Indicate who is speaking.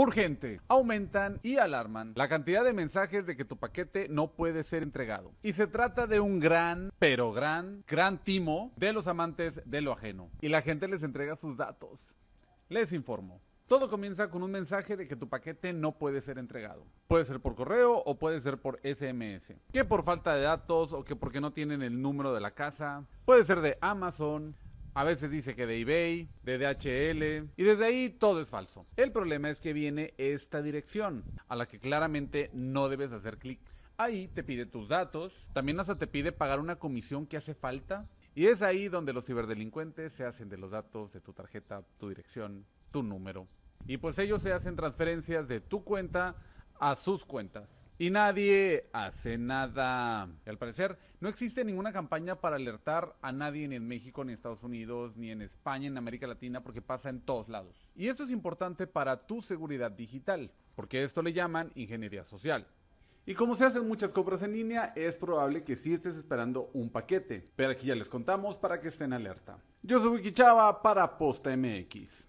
Speaker 1: Urgente. Aumentan y alarman la cantidad de mensajes de que tu paquete no puede ser entregado. Y se trata de un gran, pero gran, gran timo de los amantes de lo ajeno. Y la gente les entrega sus datos. Les informo. Todo comienza con un mensaje de que tu paquete no puede ser entregado. Puede ser por correo o puede ser por SMS. Que por falta de datos o que porque no tienen el número de la casa. Puede ser de Amazon, a veces dice que de eBay, de DHL, y desde ahí todo es falso. El problema es que viene esta dirección, a la que claramente no debes hacer clic. Ahí te pide tus datos, también hasta te pide pagar una comisión que hace falta, y es ahí donde los ciberdelincuentes se hacen de los datos de tu tarjeta, tu dirección, tu número. Y pues ellos se hacen transferencias de tu cuenta a sus cuentas. Y nadie hace nada. al parecer, no existe ninguna campaña para alertar a nadie en México, en Estados Unidos, ni en España, en América Latina, porque pasa en todos lados. Y esto es importante para tu seguridad digital, porque esto le llaman ingeniería social. Y como se hacen muchas compras en línea, es probable que sí estés esperando un paquete, pero aquí ya les contamos para que estén alerta. Yo soy Wiki Chava para Posta MX.